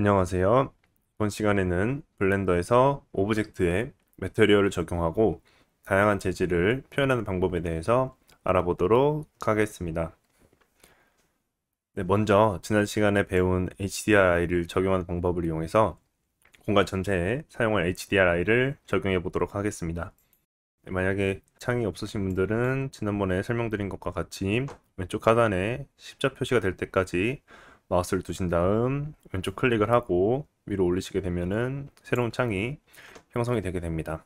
안녕하세요. 이번 시간에는 블렌더에서 오브젝트에 매테리얼을 적용하고 다양한 재질을 표현하는 방법에 대해서 알아보도록 하겠습니다. 네, 먼저 지난 시간에 배운 HDRI를 적용하는 방법을 이용해서 공간 전체에 사용할 HDRI를 적용해 보도록 하겠습니다. 네, 만약에 창이 없으신 분들은 지난번에 설명드린 것과 같이 왼쪽 하단에 십자 표시가 될 때까지 마우스를 두신 다음 왼쪽 클릭을 하고 위로 올리시게 되면은 새로운 창이 형성이 되게 됩니다.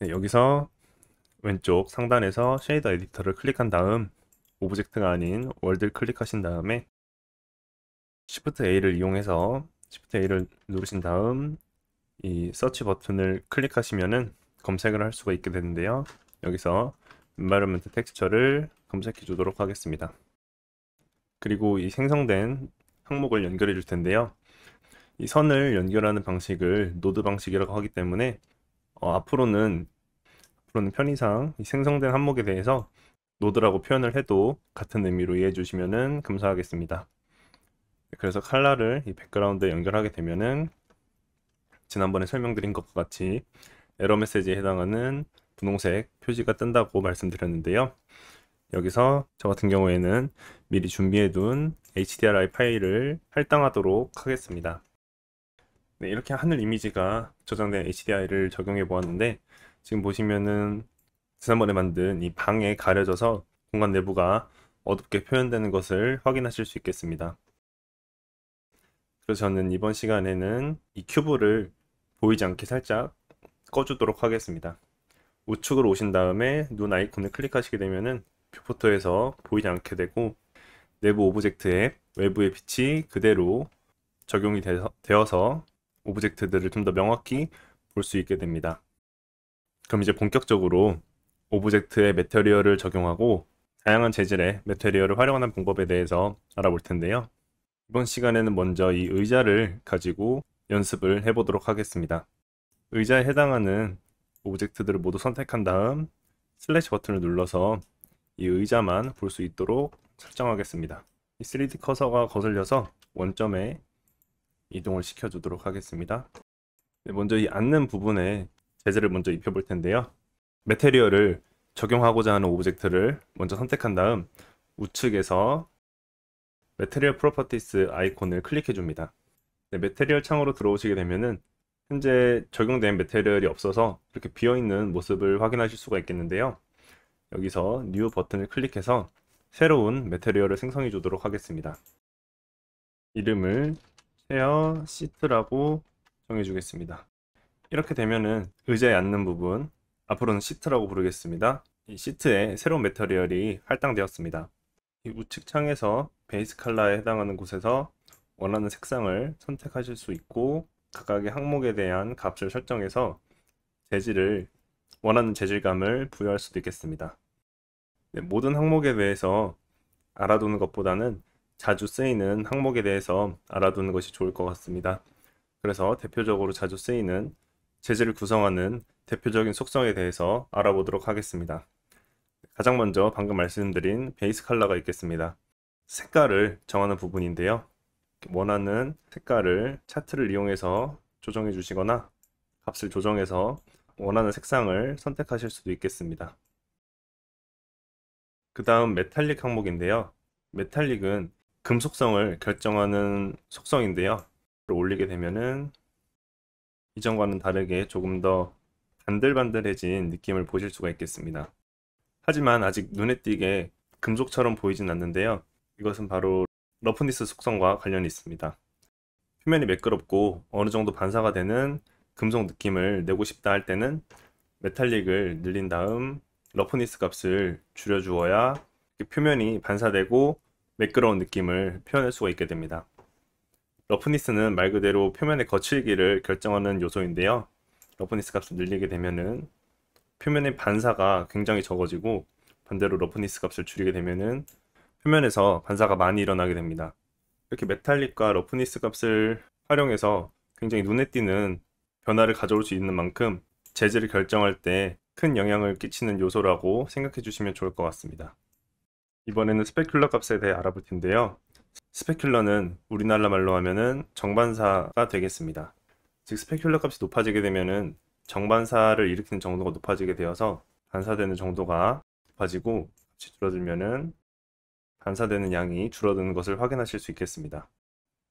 네, 여기서 왼쪽 상단에서 쉐이더 에디터를 클릭한 다음 오브젝트가 아닌 월드를 클릭하신 다음에 Shift A를 이용해서 Shift A를 누르신 다음 이 서치 버튼을 클릭하시면은 검색을 할 수가 있게 되는데요. 여기서 Environment 텍스처를 검색해 주도록 하겠습니다. 그리고 이 생성된 항목을 연결해 줄 텐데요. 이 선을 연결하는 방식을 노드 방식이라고 하기 때문에 어, 앞으로는 앞으로는 편의상 생성된 항목에 대해서 노드라고 표현을 해도 같은 의미로 이해해 주시면 감사하겠습니다. 그래서 칼라를 이 백그라운드에 연결하게 되면은 지난번에 설명드린 것과 같이 에러 메시지에 해당하는 분홍색 표지가 뜬다고 말씀드렸는데요. 여기서 저 같은 경우에는 미리 준비해 둔 HDRI 파일을 할당하도록 하겠습니다. 네, 이렇게 하늘 이미지가 저장된 HDRI를 적용해 보았는데 지금 보시면은 지난번에 만든 이 방에 가려져서 공간 내부가 어둡게 표현되는 것을 확인하실 수 있겠습니다. 그래서 저는 이번 시간에는 이 큐브를 보이지 않게 살짝 꺼주도록 하겠습니다. 우측으로 오신 다음에 눈 아이콘을 클릭하시게 되면은 뷰포터에서 보이지 않게 되고 내부 오브젝트에 외부의 빛이 그대로 적용이 되어서 오브젝트들을 좀 더 명확히 볼 수 있게 됩니다. 그럼 이제 본격적으로 오브젝트에 메테리얼을 적용하고 다양한 재질의 메테리얼을 활용하는 방법에 대해서 알아볼 텐데요. 이번 시간에는 먼저 이 의자를 가지고 연습을 해보도록 하겠습니다. 의자에 해당하는 오브젝트들을 모두 선택한 다음 슬래시 버튼을 눌러서 이 의자만 볼 수 있도록 설정하겠습니다. 이 3D 커서가 거슬려서 원점에 이동을 시켜주도록 하겠습니다. 네, 먼저 이 앉는 부분에 재질을 먼저 입혀볼 텐데요. 메테리얼을 적용하고자 하는 오브젝트를 먼저 선택한 다음 우측에서 메테리얼 프로퍼티스 아이콘을 클릭해 줍니다. 네, 메테리얼 창으로 들어오시게 되면은 현재 적용된 메테리얼이 없어서 이렇게 비어있는 모습을 확인하실 수가 있겠는데요. 여기서 New 버튼을 클릭해서 새로운 메테리얼을 생성해 주도록 하겠습니다. 이름을 헤어 시트라고 정해주겠습니다. 이렇게 되면은 의자에 앉는 부분 앞으로는 시트라고 부르겠습니다. 이 시트에 새로운 메테리얼이 할당되었습니다. 이 우측 창에서 베이스 컬러에 해당하는 곳에서 원하는 색상을 선택하실 수 있고 각각의 항목에 대한 값을 설정해서 재질을 원하는 재질감을 부여할 수도 있겠습니다. 네, 모든 항목에 대해서 알아두는 것보다는 자주 쓰이는 항목에 대해서 알아두는 것이 좋을 것 같습니다. 그래서 대표적으로 자주 쓰이는 재질을 구성하는 대표적인 속성에 대해서 알아보도록 하겠습니다. 가장 먼저 방금 말씀드린 베이스 컬러가 있겠습니다. 색깔을 정하는 부분인데요. 원하는 색깔을 차트를 이용해서 조정해 주시거나 값을 조정해서 원하는 색상을 선택하실 수도 있겠습니다. 그 다음 메탈릭 항목인데요. 메탈릭은 금 속성을 결정하는 속성인데요. 올리게 되면은 이전과는 다르게 조금 더 반들반들해진 느낌을 보실 수가 있겠습니다. 하지만 아직 눈에 띄게 금속처럼 보이진 않는데요. 이것은 바로 러프니스 속성과 관련이 있습니다. 표면이 매끄럽고 어느 정도 반사가 되는 금속 느낌을 내고 싶다 할 때는 메탈릭을 늘린 다음 러프니스 값을 줄여주어야 표면이 반사되고 매끄러운 느낌을 표현할 수가 있게 됩니다. 러프니스는 말 그대로 표면의 거칠기를 결정하는 요소인데요. 러프니스 값을 늘리게 되면 표면의 반사가 굉장히 적어지고 반대로 러프니스 값을 줄이게 되면 표면에서 반사가 많이 일어나게 됩니다. 이렇게 메탈릭과 러프니스 값을 활용해서 굉장히 눈에 띄는 변화를 가져올 수 있는 만큼 재질을 결정할 때큰 영향을 끼치는 요소라고 생각해 주시면 좋을 것 같습니다. 이번에는 스페큘러 값에 대해 알아볼 텐데요. 스페큘러는 우리나라 말로 하면은 정반사가 되겠습니다. 즉 스페큘러 값이 높아지게 되면은 정반사를 일으키는 정도가 높아지게 되어서 반사되는 정도가 높아지고 값이 줄어들면은 반사되는 양이 줄어드는 것을 확인하실 수 있겠습니다.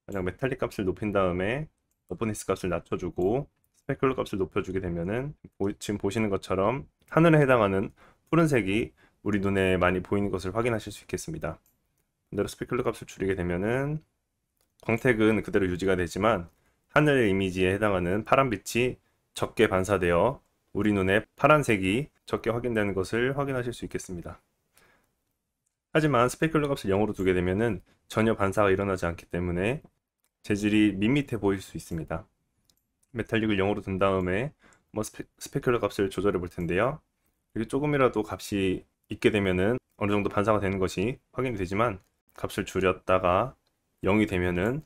만약 메탈릭 값을 높인 다음에 오픈니스 값을 낮춰주고 스펙클러 값을 높여주게 되면은 지금 보시는 것처럼 하늘에 해당하는 푸른색이 우리 눈에 많이 보이는 것을 확인하실 수 있겠습니다. 반대로 스펙클러 값을 줄이게 되면은 광택은 그대로 유지가 되지만 하늘의 이미지에 해당하는 파란 빛이 적게 반사되어 우리 눈에 파란색이 적게 확인되는 것을 확인하실 수 있겠습니다. 하지만 스펙클러 값을 0으로 두게 되면 전혀 반사가 일어나지 않기 때문에 재질이 밋밋해 보일 수 있습니다. 메탈릭을 0으로 둔 다음에 뭐 스페, 스페큘러 값을 조절해 볼 텐데요. 이게 조금이라도 값이 있게 되면은 어느 정도 반사가 되는 것이 확인이 되지만 값을 줄였다가 0이 되면은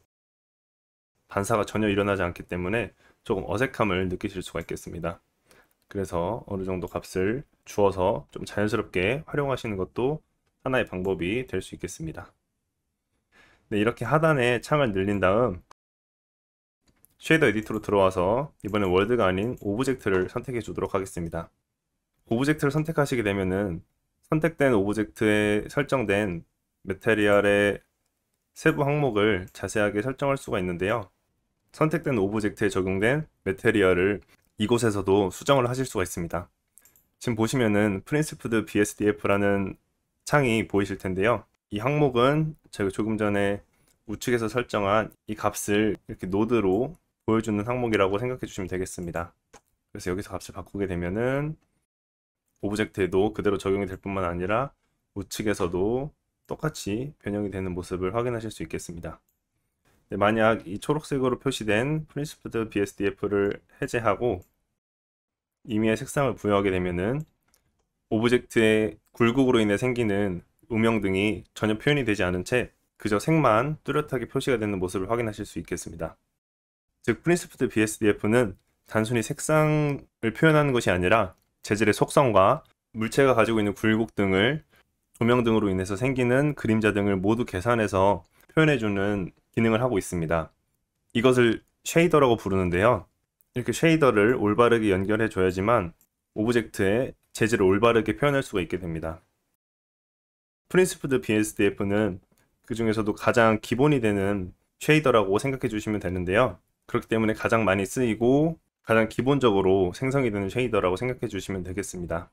반사가 전혀 일어나지 않기 때문에 조금 어색함을 느끼실 수가 있겠습니다. 그래서 어느 정도 값을 주어서 좀 자연스럽게 활용하시는 것도 하나의 방법이 될 수 있겠습니다. 네, 이렇게 하단에 창을 늘린 다음 쉐이더 에디터로 들어와서 이번엔 월드가 아닌 오브젝트를 선택해 주도록 하겠습니다. 오브젝트를 선택하시게 되면은 선택된 오브젝트에 설정된 메테리얼의 세부 항목을 자세하게 설정할 수가 있는데요. 선택된 오브젝트에 적용된 메테리얼을 이곳에서도 수정을 하실 수가 있습니다. 지금 보시면은 프린스푸드 BSDF라는 창이 보이실 텐데요. 이 항목은 제가 조금 전에 우측에서 설정한 이 값을 이렇게 노드로 보여주는 항목이라고 생각해 주시면 되겠습니다. 그래서 여기서 값을 바꾸게 되면은 오브젝트에도 그대로 적용이 될 뿐만 아니라 우측에서도 똑같이 변형이 되는 모습을 확인하실 수 있겠습니다. 네, 만약 이 초록색으로 표시된 프린스프드 BSDF를 해제하고 임의의 색상을 부여하게 되면은 오브젝트의 굴곡으로 인해 생기는 음영 등이 전혀 표현이 되지 않은 채 그저 색만 뚜렷하게 표시가 되는 모습을 확인하실 수 있겠습니다. 즉 프린스프트 BSDF는 단순히 색상을 표현하는 것이 아니라 재질의 속성과 물체가 가지고 있는 굴곡 등을 조명 등으로 인해서 생기는 그림자 등을 모두 계산해서 표현해주는 기능을 하고 있습니다. 이것을 쉐이더라고 부르는데요. 이렇게 쉐이더를 올바르게 연결해줘야지만 오브젝트의 재질을 올바르게 표현할 수가 있게 됩니다. 프린스프드 BSDF는 그 중에서도 가장 기본이 되는 쉐이더라고 생각해 주시면 되는데요. 그렇기 때문에 가장 많이 쓰이고 가장 기본적으로 생성이 되는 쉐이더라고 생각해 주시면 되겠습니다.